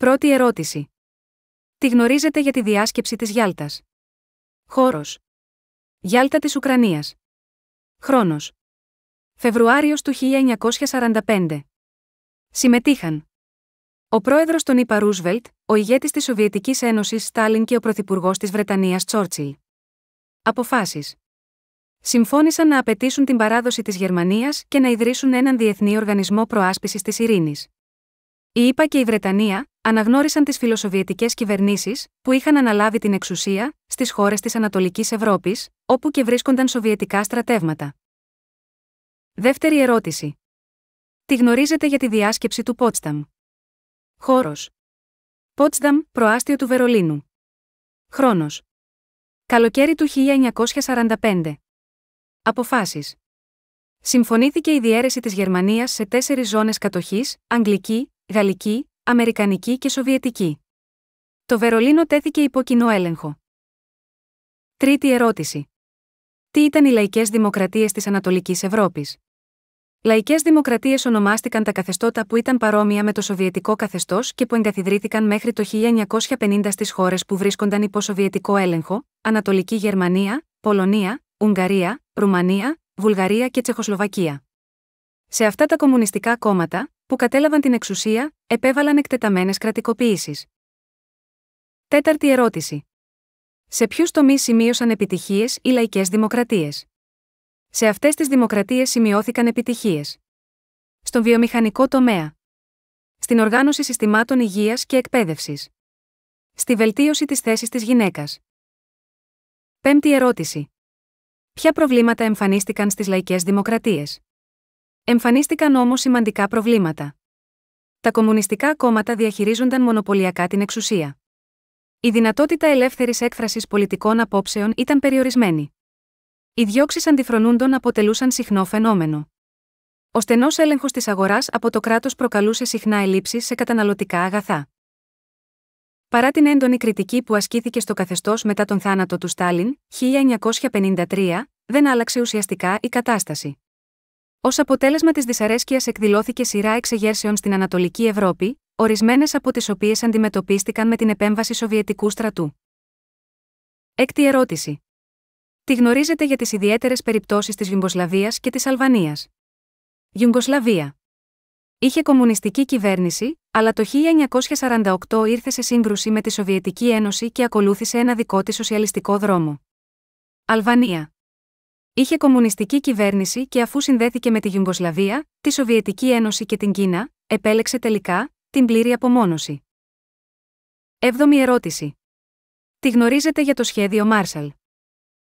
Πρώτη ερώτηση. Τι γνωρίζετε για τη διάσκεψη της Γιάλτας. Χώρος. Γιάλτα της Ουκρανίας. Χρόνος. Φεβρουάριος του 1945. Συμμετείχαν. Ο πρόεδρος των ΗΠΑ Ρούσβελτ, ο ηγέτης της Σοβιετικής Ένωσης Στάλιν και ο πρωθυπουργός της Βρετανίας Τσόρτσιλ. Αποφάσεις. Συμφώνησαν να απαιτήσουν την παράδοση της Γερμανίας και να ιδρύσουν έναν διεθνή οργανισμό προάσπισης της ειρήνης. Η ΗΠΑ και η Βρετανία, αναγνώρισαν τις φιλοσοβιετικές κυβερνήσεις, που είχαν αναλάβει την εξουσία, στις χώρες της Ανατολικής Ευρώπης, όπου και βρίσκονταν σοβιετικά στρατεύματα. Δεύτερη ερώτηση. Τι γνωρίζετε για τη διάσκεψη του Πότσταμ. Χώρος. Πότσταμ, προάστιο του Βερολίνου. Χρόνος. Καλοκαίρι του 1945. Αποφάσεις. Συμφωνήθηκε η διαίρεση της Γερμανίας σε τέσσερις ζώνες κατοχής: Αγγλική, Γαλλική, Αμερικανική και Σοβιετική. Το Βερολίνο τέθηκε υπό κοινό έλεγχο. Τρίτη ερώτηση. Τι ήταν οι λαϊκές δημοκρατίες της Ανατολικής Ευρώπης. Λαϊκές δημοκρατίες ονομάστηκαν τα καθεστώτα που ήταν παρόμοια με το Σοβιετικό καθεστώς και που εγκαθιδρύθηκαν μέχρι το 1950 στις χώρες που βρίσκονταν υπό Σοβιετικό έλεγχο, Ανατολική Γερμανία, Πολωνία, Ουγγαρία, Ρουμανία, Βουλγαρία και Τσεχοσλοβακία. Σε αυτά τα κομμουνιστικά κόμματα, που κατέλαβαν την εξουσία, επέβαλαν εκτεταμένες κρατικοποιήσει. Τέταρτη ερώτηση. Σε ποιους τομείς σημείωσαν επιτυχίες οι λαϊκές δημοκρατίες. Σε αυτές τις δημοκρατίες σημειώθηκαν επιτυχίες. Στον βιομηχανικό τομέα. Στην οργάνωση συστημάτων υγείας και εκπαίδευσης. Στη βελτίωση της θέσης της γυναίκας. Πέμπτη ερώτηση. Ποια προβλήματα εμφανίστηκαν στις λαϊκές δημοκρατίες. Εμφανίστηκαν όμως σημαντικά προβλήματα. Τα κομμουνιστικά κόμματα διαχειρίζονταν μονοπωλιακά την εξουσία. Η δυνατότητα ελεύθερης έκφρασης πολιτικών απόψεων ήταν περιορισμένη. Οι διώξεις αντιφρονούντων αποτελούσαν συχνό φαινόμενο. Ο στενός έλεγχος της αγοράς από το κράτος προκαλούσε συχνά ελλείψεις σε καταναλωτικά αγαθά. Παρά την έντονη κριτική που ασκήθηκε στο καθεστώς μετά τον θάνατο του Στάλιν, 1953, δεν άλλαξε ουσιαστικά η κατάσταση. Ως αποτέλεσμα της δυσαρέσκειας εκδηλώθηκε σειρά εξεγέρσεων στην Ανατολική Ευρώπη, ορισμένες από τις οποίες αντιμετωπίστηκαν με την επέμβαση Σοβιετικού στρατού. Έκτη ερώτηση. Τι γνωρίζετε για τις ιδιαίτερες περιπτώσεις της Γιουγκοσλαβία και της Αλβανίας. Γιουγκοσλαβία. Είχε κομμουνιστική κυβέρνηση, αλλά το 1948 ήρθε σε σύγκρουση με τη Σοβιετική Ένωση και ακολούθησε ένα δικό της σοσιαλιστικό δρόμο. Αλβανία είχε κομμουνιστική κυβέρνηση και αφού συνδέθηκε με τη Γιουγκοσλαβία, τη Σοβιετική Ένωση και την Κίνα, επέλεξε τελικά την πλήρη Εύδομη ερώτηση. Τι γνωρίζετε για το σχέδιο Μάρσαλ.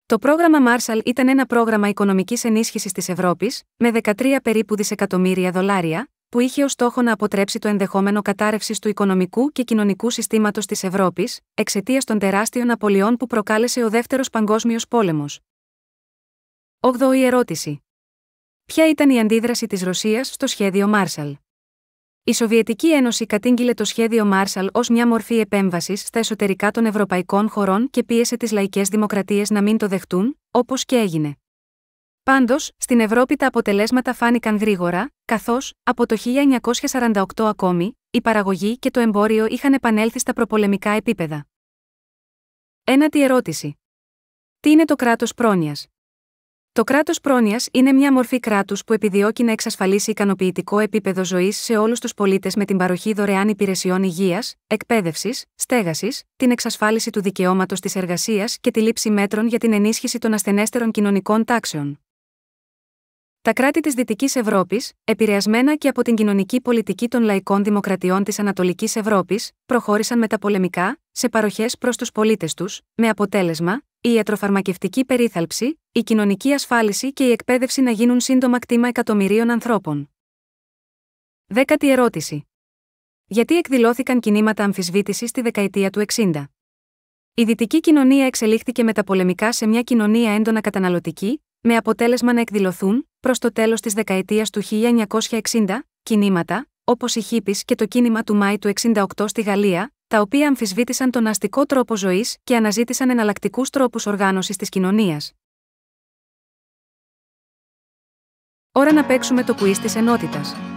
Το πρόγραμμα Μάρσαλ ήταν ένα πρόγραμμα οικονομικής ενίσχυσης της Ευρώπης, με 13 περίπου δισεκατομμύρια δολάρια, που είχε ως στόχο να αποτρέψει το ενδεχόμενο κατάρρευσης του οικονομικού και κοινωνικού συστήματος της Ευρώπης, εξαιτίας των τεράστιων απολειών που προκάλεσε ο Δεύτερος Παγκόσμιος Πόλεμος, η ερώτηση. Ποια ήταν η αντίδραση της Ρωσίας στο σχέδιο Μάρσαλ. Η Σοβιετική Ένωση κατήγγειλε το σχέδιο Μάρσαλ ως μια μορφή επέμβασης στα εσωτερικά των ευρωπαϊκών χωρών και πίεσε τις λαϊκές δημοκρατίες να μην το δεχτούν, όπως και έγινε. Πάντως, στην Ευρώπη τα αποτελέσματα φάνηκαν γρήγορα, καθώς, από το 1948 ακόμη, η παραγωγή και το εμπόριο είχαν επανέλθει στα προπολεμικά επίπεδα. Ένατη ερώτηση. Τι είναι το κράτος πρόνοιας. Το κράτος πρόνοιας είναι μια μορφή κράτους που επιδιώκει να εξασφαλίσει ικανοποιητικό επίπεδο ζωής σε όλους τους πολίτες με την παροχή δωρεάν υπηρεσιών υγείας, εκπαίδευσης, στέγασης, την εξασφάλιση του δικαιώματος της εργασίας και τη λήψη μέτρων για την ενίσχυση των ασθενέστερων κοινωνικών τάξεων. Τα κράτη της Δυτικής Ευρώπης, επηρεασμένα και από την κοινωνική πολιτική των λαϊκών δημοκρατιών της Ανατολικής Ευρώπης, προχώρησαν με τα πολεμικά, σε παροχές προς τους πολίτες τους, με αποτέλεσμα, η ιατροφαρμακευτική περίθαλψη, η κοινωνική ασφάλιση και η εκπαίδευση να γίνουν σύντομα κτήμα εκατομμυρίων ανθρώπων. Δέκατη ερώτηση. Γιατί εκδηλώθηκαν κινήματα αμφισβήτησης στη δεκαετία του 60. Η δυτική κοινωνία εξελίχθηκε μεταπολεμικά σε μια κοινωνία έντονα καταναλωτική, με αποτέλεσμα να εκδηλωθούν, προς το τέλος της δεκαετίας του 1960, κινήματα, όπως η Χίπη και το κίνημα του Μάη του 68 στη Γαλλία, τα οποία αμφισβήτησαν τον αστικό τρόπο ζωής και αναζήτησαν εναλλακτικούς τρόπους οργάνωσης της κοινωνίας. Ώρα να παίξουμε το κουί της ενότητας.